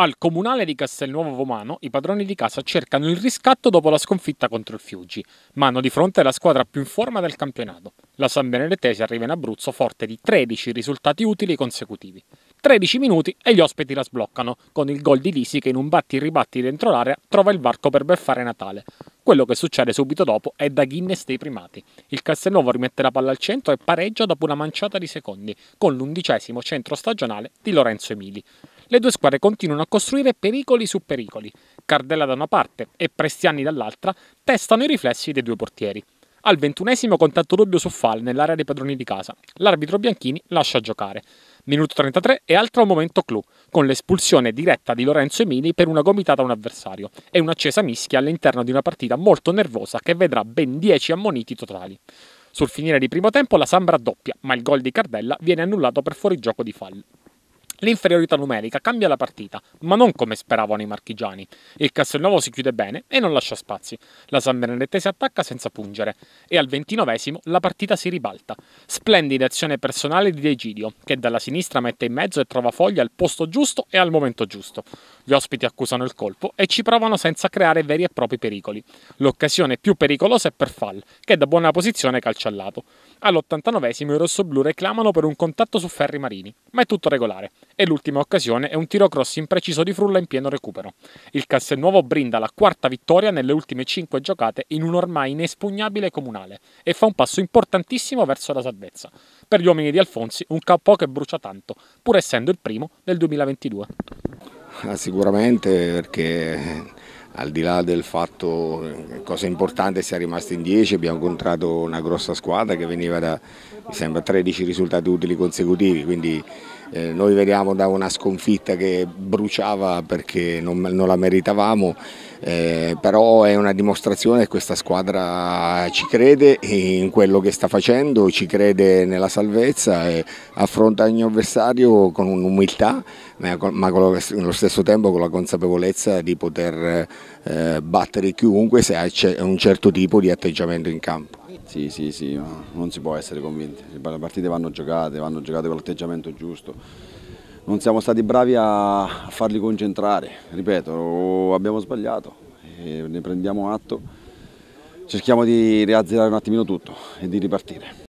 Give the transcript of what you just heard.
Al comunale di Castelnuovo Vomano i padroni di casa cercano il riscatto dopo la sconfitta contro il Fiuggi, ma hanno di fronte la squadra più in forma del campionato. La San Benedettese arriva in Abruzzo forte di 13 risultati utili consecutivi. 13 minuti e gli ospiti la sbloccano, con il gol di Lisi che in un batti-ribatti e dentro l'area trova il varco per beffare Natale. Quello che succede subito dopo è da Guinness dei primati. Il Castelnuovo rimette la palla al centro e pareggia dopo una manciata di secondi, con l'undicesimo centro stagionale di Lorenzo Emili. Le due squadre continuano a costruire pericoli su pericoli. Cardella da una parte e Prestiani dall'altra testano i riflessi dei due portieri. Al ventunesimo contatto dubbio su Fall nell'area dei padroni di casa. L'arbitro Bianchini lascia giocare. Minuto 33 e altro momento clou, con l'espulsione diretta di Lorenzo Emili per una gomitata a un avversario e un'accesa mischia all'interno di una partita molto nervosa che vedrà ben 10 ammoniti totali. Sul finire di primo tempo la Sambra doppia, ma il gol di Cardella viene annullato per fuorigioco di Fall l'inferiorità numerica cambia la partita, ma non come speravano i marchigiani. Il Castelnuovo si chiude bene e non lascia spazi. La San si attacca senza pungere e al ventinovesimo la partita si ribalta. Splendida azione personale di Degidio, che dalla sinistra mette in mezzo e trova Foglia al posto giusto e al momento giusto. Gli ospiti accusano il colpo e ci provano senza creare veri e propri pericoli. L'occasione più pericolosa è per Fall, che da buona posizione calcia al lato. All'89 i rossoblù reclamano per un contatto su Ferri Marini, ma è tutto regolare e l'ultima occasione è un tiro cross impreciso di Frulla in pieno recupero. Il Castelnuovo brinda la quarta vittoria nelle ultime cinque giocate in un ormai inespugnabile comunale e fa un passo importantissimo verso la salvezza. Per gli uomini di Alfonsi un capo che brucia tanto, pur essendo il primo del 2022. Ah, sicuramente perché eh, al di là del fatto, che cosa importante, sia rimasto in 10, abbiamo incontrato una grossa squadra che veniva da, mi sembra, 13 risultati utili consecutivi, quindi eh, noi veniamo da una sconfitta che bruciava perché non, non la meritavamo, eh, però è una dimostrazione che questa squadra ci crede in quello che sta facendo, ci crede nella salvezza e affronta ogni avversario con un'umiltà, ma con, allo stesso tempo con la consapevolezza di poter eh, battere chiunque se ha un certo tipo di atteggiamento in campo. Sì, sì, sì, non si può essere convinti, le partite vanno giocate, vanno giocate con l'atteggiamento giusto. Non siamo stati bravi a farli concentrare, ripeto, abbiamo sbagliato, ne prendiamo atto, cerchiamo di riazzerare un attimino tutto e di ripartire.